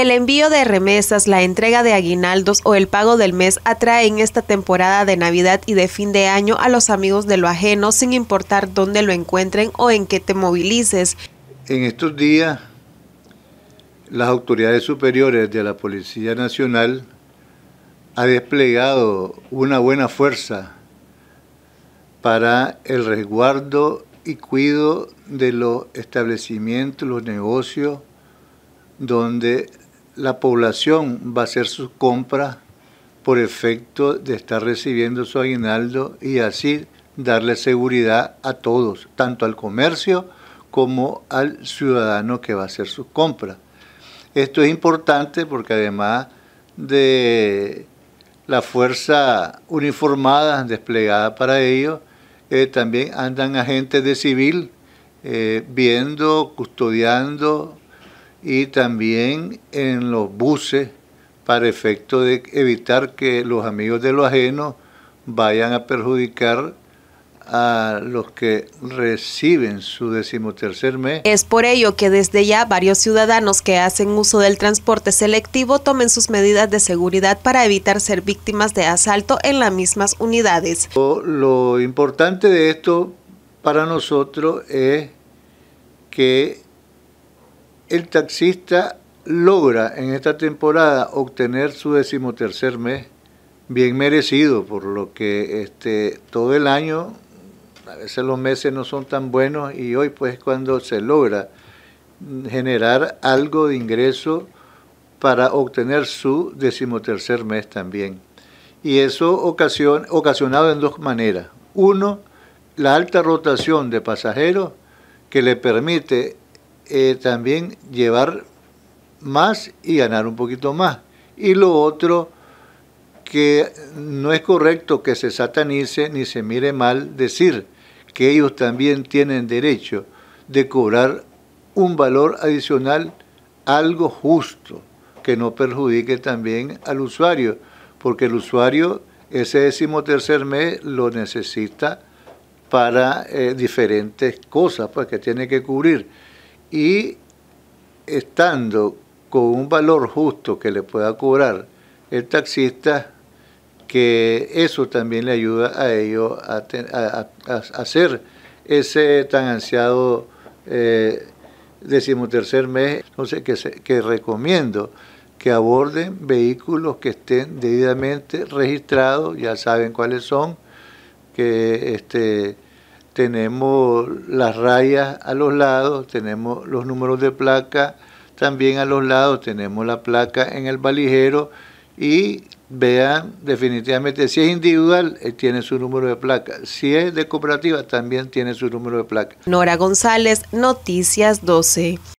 El envío de remesas, la entrega de aguinaldos o el pago del mes atraen esta temporada de Navidad y de fin de año a los amigos de lo ajeno sin importar dónde lo encuentren o en qué te movilices. En estos días, las autoridades superiores de la Policía Nacional ha desplegado una buena fuerza para el resguardo y cuido de los establecimientos, los negocios donde la población va a hacer sus compras por efecto de estar recibiendo su aguinaldo y así darle seguridad a todos, tanto al comercio como al ciudadano que va a hacer sus compras. Esto es importante porque además de la fuerza uniformada desplegada para ello, eh, también andan agentes de civil eh, viendo, custodiando, y también en los buses para efecto de evitar que los amigos de lo ajeno vayan a perjudicar a los que reciben su decimotercer mes. Es por ello que desde ya varios ciudadanos que hacen uso del transporte selectivo tomen sus medidas de seguridad para evitar ser víctimas de asalto en las mismas unidades. lo importante de esto para nosotros es que el taxista logra en esta temporada obtener su decimotercer mes, bien merecido, por lo que este, todo el año, a veces los meses no son tan buenos y hoy pues cuando se logra generar algo de ingreso para obtener su decimotercer mes también. Y eso ocasionado en dos maneras. Uno, la alta rotación de pasajeros que le permite eh, también llevar más y ganar un poquito más. Y lo otro, que no es correcto que se satanice ni se mire mal decir que ellos también tienen derecho de cobrar un valor adicional, algo justo, que no perjudique también al usuario, porque el usuario ese tercer mes lo necesita para eh, diferentes cosas porque pues, tiene que cubrir y estando con un valor justo que le pueda cobrar el taxista, que eso también le ayuda a ellos a, hacer ese tan ansiado eh, decimotercer mes. Entonces, que, que recomiendo que aborden vehículos que estén debidamente registrados, ya saben cuáles son, que este, tenemos las rayas a los lados, tenemos los números de placa también a los lados, tenemos la placa en el valijero y vean definitivamente si es individual eh, tiene su número de placa, si es de cooperativa también tiene su número de placa. Nora González, Noticias 12.